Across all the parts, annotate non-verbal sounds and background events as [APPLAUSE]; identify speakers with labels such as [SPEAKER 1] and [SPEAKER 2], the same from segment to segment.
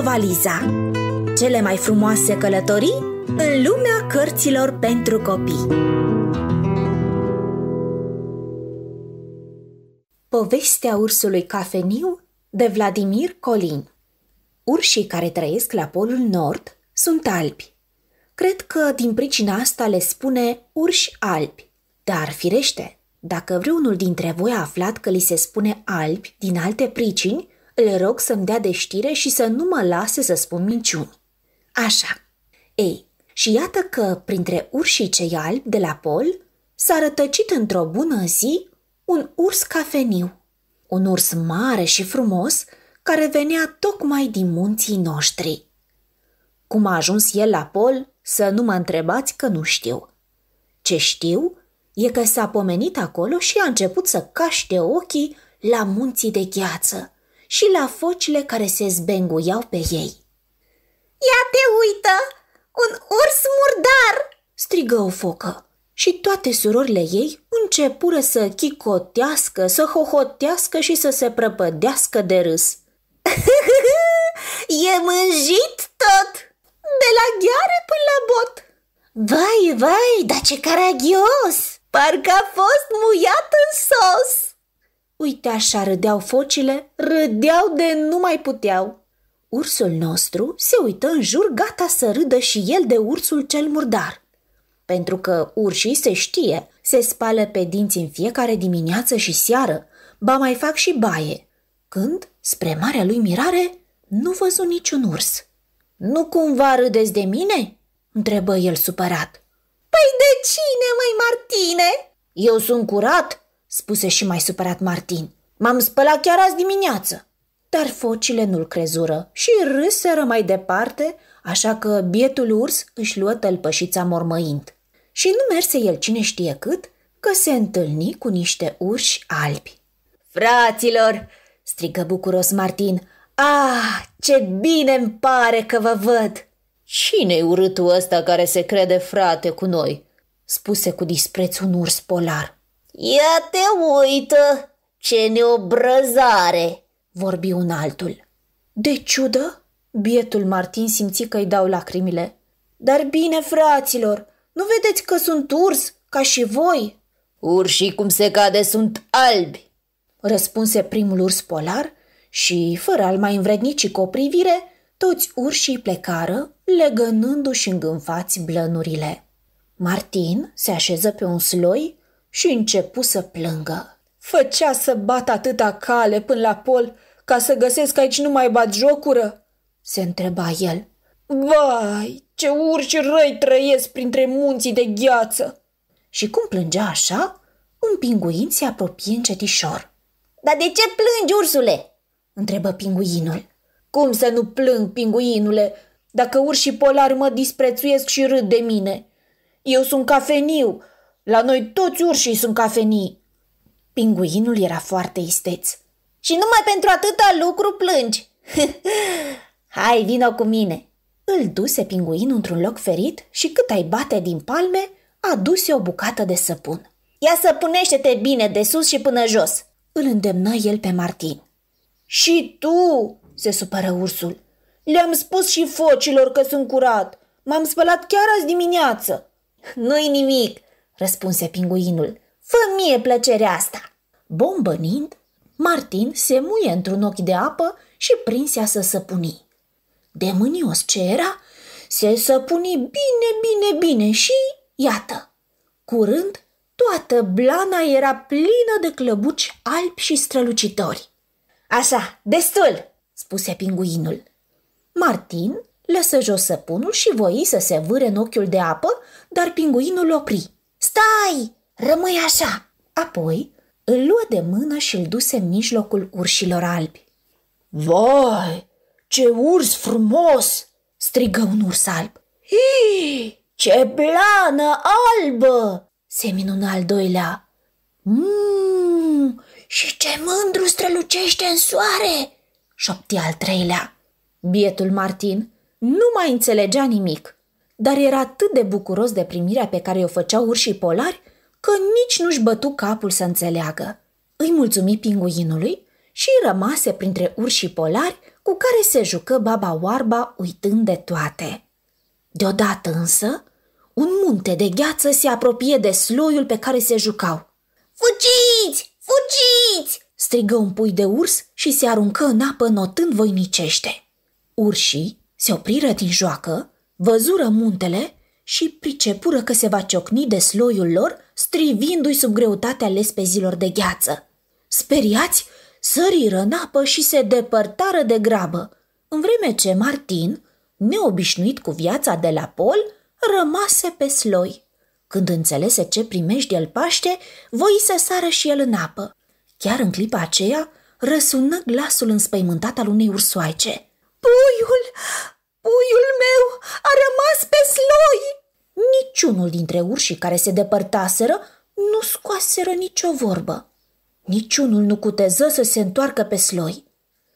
[SPEAKER 1] valiza. Cele mai frumoase călătorii în lumea cărților pentru copii. Povestea ursului cafeniu de Vladimir Colin Urșii care trăiesc la Polul Nord sunt albi. Cred că din pricina asta le spune urși albi. Dar, firește, dacă vreunul dintre voi a aflat că li se spune albi din alte pricini, îl rog să-mi dea de știre și să nu mă lase să spun minciuni. Așa. Ei, și iată că, printre urșii cei albi de la pol, s-a rătăcit într-o bună zi un urs cafeniu. Un urs mare și frumos, care venea tocmai din munții noștri. Cum a ajuns el la pol, să nu mă întrebați că nu știu. Ce știu e că s-a pomenit acolo și a început să caște ochii la munții de gheață și la focile care se zbenguiau pe ei. Ia te uită! Un urs murdar!" strigă o focă. Și toate surorile ei începură să chicotească, să hohotească și să se prăpădească de râs. [LAUGHS] e mânjit tot! De la gheare până la bot! Vai, vai, dar ce caragios! Parcă a fost muiat în sos! Uite așa râdeau focile, râdeau de nu mai puteau. Ursul nostru se uită în jur gata să râdă și el de ursul cel murdar. Pentru că urșii se știe, se spală pe dinți în fiecare dimineață și seară, ba mai fac și baie. Când, spre marea lui mirare, nu văzu niciun urs. Nu cumva râdeți de mine?" întrebă el supărat. Păi de cine, mai Martine?" Eu sunt curat, spuse și mai supărat Martin. M-am spălat chiar azi dimineață. Dar focile nu-l crezură și râseră mai departe, așa că bietul urs își luă tălpășița mormăind. Și nu merse el cine știe cât, că se întâlni cu niște urși albi. Fraților, strigă bucuros Martin, ah, ce bine îmi pare că vă văd! Cine-i urâtul ăsta care se crede frate cu noi?" spuse cu dispreț un urs polar. Ia te uită, ce neobrăzare!" vorbi un altul. De ciudă, bietul Martin simți că îi dau lacrimile. Dar bine, fraților, nu vedeți că sunt urs, ca și voi?" Urșii cum se cade sunt albi!" răspunse primul urs polar și, fără al mai învrednici cu o privire, toți urșii plecară, legănându-și îngânfați blănurile. Martin se așeză pe un sloi și începu să plângă. Făcea să bat atâta cale până la pol ca să găsesc că aici nu mai bat jocură? Se întreba el. Vai, ce urși răi trăiesc printre munții de gheață! Și cum plângea așa, un pinguin se apropie încetișor. Dar de ce plângi, ursule? întrebă pinguinul. Cum să nu plâng, pinguinule, dacă urșii polari mă disprețuiesc și râd de mine? Eu sunt cafeniu, la noi toți urșii sunt cafenii. Pinguinul era foarte isteț. Și numai pentru atâta lucru plângi. [LAUGHS] Hai, vino cu mine. Îl duse pinguinul într-un loc ferit și cât ai bate din palme, aduse o bucată de săpun. Ia să punește-te bine de sus și până jos, îl îndemnă el pe Martin. Și tu, se supără ursul. Le-am spus și focilor că sunt curat. M-am spălat chiar azi dimineață. Nu-i nimic, răspunse pinguinul. Fă mie plăcerea asta! Bombănind, Martin se muie într-un ochi de apă și prinsea să săpuni. De mânios ce era, se săpuni bine, bine, bine și iată! Curând, toată blana era plină de clăbuci albi și strălucitori. Așa, destul!" spuse pinguinul. Martin lăsă jos săpunul și voi să se vâre în ochiul de apă, dar pinguinul opri. Stai! Rămâi așa! Apoi îl luă de mână și îl duse în mijlocul urșilor albi. Vai, ce urs frumos! strigă un urs alb. Hi, ce blană albă! se minună al doilea. Mmm, și ce mândru strălucește în soare! șopti al treilea. Bietul Martin nu mai înțelegea nimic – dar era atât de bucuros de primirea pe care o făceau urșii polari, că nici nu-și bătu capul să înțeleagă. Îi mulțumi pinguinului și rămase printre urșii polari cu care se jucă baba oarba uitând de toate. Deodată însă, un munte de gheață se apropie de sloiul pe care se jucau. Fugiți! Fugiți! strigă un pui de urs și se aruncă în apă notând voinicește. Urșii se opriră din joacă văzură muntele și pricepură că se va ciocni de sloiul lor, strivindu-i sub greutatea lespezilor de gheață. Speriați, săriră în apă și se depărtară de grabă, în vreme ce Martin, neobișnuit cu viața de la pol, rămase pe sloi. Când înțelese ce primești el paște, voi să sară și el în apă. Chiar în clipa aceea, răsună glasul înspăimântat al unei ursoaice. Puiul! niciunul dintre urșii care se depărtaseră nu scoaseră nicio vorbă. Niciunul nu cuteză să se întoarcă pe sloi.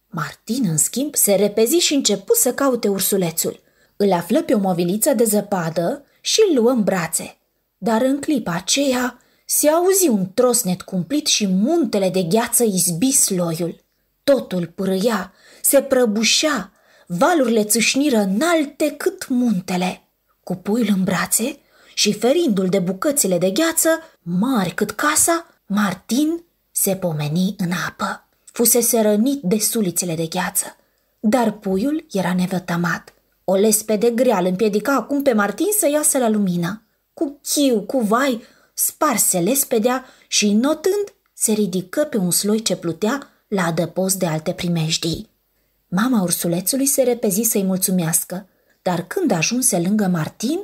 [SPEAKER 1] Martin, în schimb, se repezi și începu să caute ursulețul. Îl află pe o moviliță de zăpadă și îl luă în brațe. Dar în clipa aceea se auzi un trosnet cumplit și muntele de gheață izbi sloiul. Totul pârâia, se prăbușea, valurile țâșniră înalte cât muntele. Cu puiul în brațe, și ferindu-l de bucățile de gheață, mari cât casa, Martin se pomeni în apă. Fusese rănit de sulițele de gheață, dar puiul era nevătămat. O lespede grea îl împiedica acum pe Martin să iasă la lumină. Cu chiu, cu vai, sparse lespedea și, notând, se ridică pe un sloi ce plutea la adăpost de alte primejdii. Mama ursulețului se repezi să-i mulțumească, dar când ajunse lângă Martin,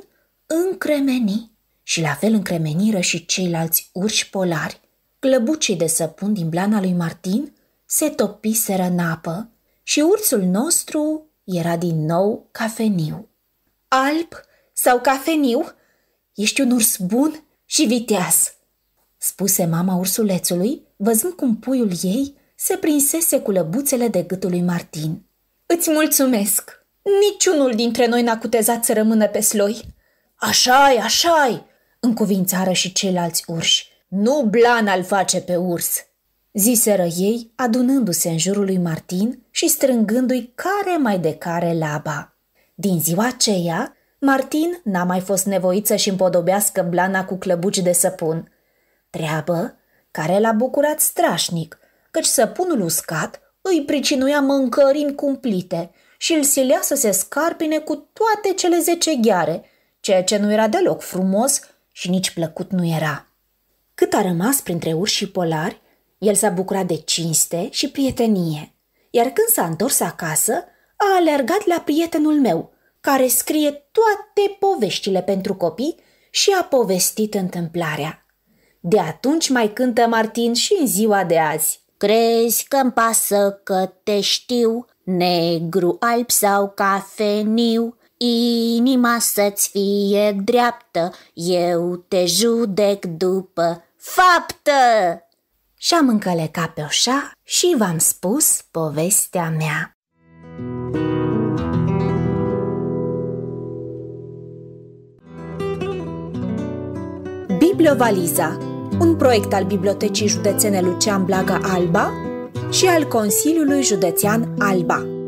[SPEAKER 1] încremeni și la fel încremeniră și ceilalți urși polari. Clăbucii de săpun din blana lui Martin se topiseră în apă și ursul nostru era din nou cafeniu. Alb sau cafeniu? Ești un urs bun și viteaz, spuse mama ursulețului, văzând cum puiul ei se prinsese cu lăbuțele de gâtul lui Martin. Îți mulțumesc! Niciunul dintre noi n-a cutezat să rămână pe sloi. Așa-i, așa-i!" încuvințară și ceilalți urși. Nu blan al face pe urs!" ziseră ei, adunându-se în jurul lui Martin și strângându-i care mai de care laba. Din ziua aceea, Martin n-a mai fost nevoit să-și împodobească blana cu clăbuci de săpun. Treabă care l-a bucurat strașnic, căci săpunul uscat îi pricinuia mâncărimi cumplite și îl silea să se scarpine cu toate cele zece gheare, ceea ce nu era deloc frumos și nici plăcut nu era. Cât a rămas printre urși polari, el s-a bucurat de cinste și prietenie, iar când s-a întors acasă, a alergat la prietenul meu, care scrie toate poveștile pentru copii și a povestit întâmplarea. De atunci mai cântă Martin și în ziua de azi. Crezi că-mi pasă că te știu, negru, alb sau cafeniu, Inima să-ți fie dreaptă, eu te judec după faptă! Și-am încălecat pe oșa și v-am spus povestea mea. Bibliovaliza, un proiect al Bibliotecii Județene Lucian Blaga Alba și al Consiliului Județean Alba.